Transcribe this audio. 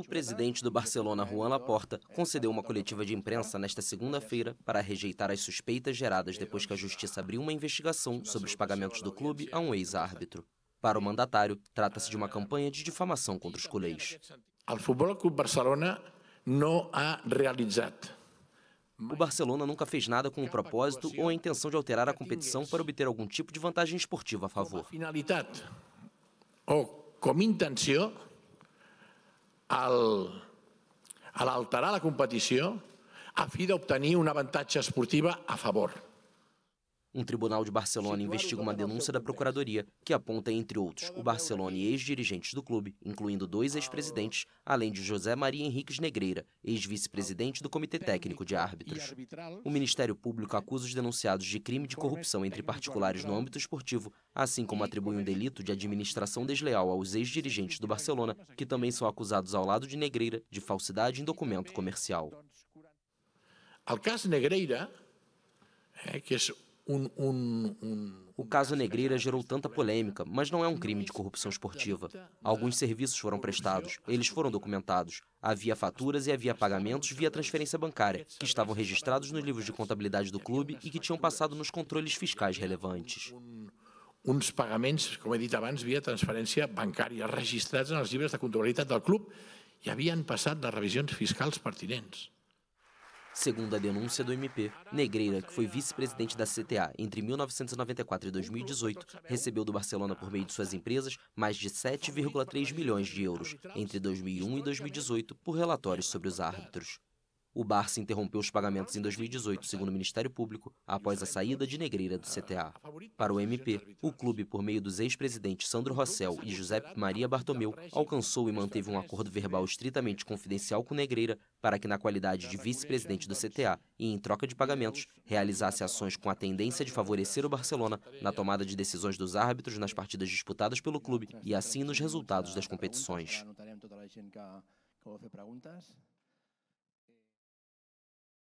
O presidente do Barcelona, Juan Laporta, concedeu uma coletiva de imprensa nesta segunda-feira para rejeitar as suspeitas geradas depois que a justiça abriu uma investigação sobre os pagamentos do clube a um ex-árbitro. Para o mandatário, trata-se de uma campanha de difamação contra os culés. O Futebol o Barcelona não há realizado o Barcelona nunca fez nada com o propósito ou a intenção de alterar a competição para obter algum tipo de vantagem esportiva a favor. Finalidade ou com intenção a l'alterar la competició a fi d'obtenir una avantatge esportiva a favor. Um tribunal de Barcelona investiga uma denúncia da Procuradoria que aponta, entre outros, o Barcelona e ex-dirigentes do clube, incluindo dois ah. ex-presidentes, além de José Maria Henriques Negreira, ex-vice-presidente do Comitê Técnico de Árbitros. O Ministério Público acusa os denunciados de crime de corrupção entre particulares no âmbito esportivo, assim como atribui um delito de administração desleal aos ex-dirigentes do Barcelona, que também são acusados ao lado de Negreira de falsidade em documento comercial. Al caso Negreira, é, que é o caso Negreira gerou tanta polêmica, mas não é um crime de corrupção esportiva. Alguns serviços foram prestados, eles foram documentados. Havia faturas e havia pagamentos via transferência bancária, que estavam registrados nos livros de contabilidade do clube e que tinham passado nos controles fiscais relevantes. Uns pagamentos, como he via transferência bancária, registrados nos livros de contabilidade do clube e haviam passado nas revisões fiscais pertinentes segundo a denúncia do MP. Negreira, que foi vice-presidente da CTA entre 1994 e 2018, recebeu do Barcelona por meio de suas empresas mais de 7,3 milhões de euros entre 2001 e 2018 por relatórios sobre os árbitros. O Barça interrompeu os pagamentos em 2018, segundo o Ministério Público, após a saída de Negreira do CTA. Para o MP, o clube, por meio dos ex-presidentes Sandro Rossel e José Maria Bartomeu, alcançou e manteve um acordo verbal estritamente confidencial com Negreira para que, na qualidade de vice-presidente do CTA e em troca de pagamentos, realizasse ações com a tendência de favorecer o Barcelona na tomada de decisões dos árbitros nas partidas disputadas pelo clube e assim nos resultados das competições.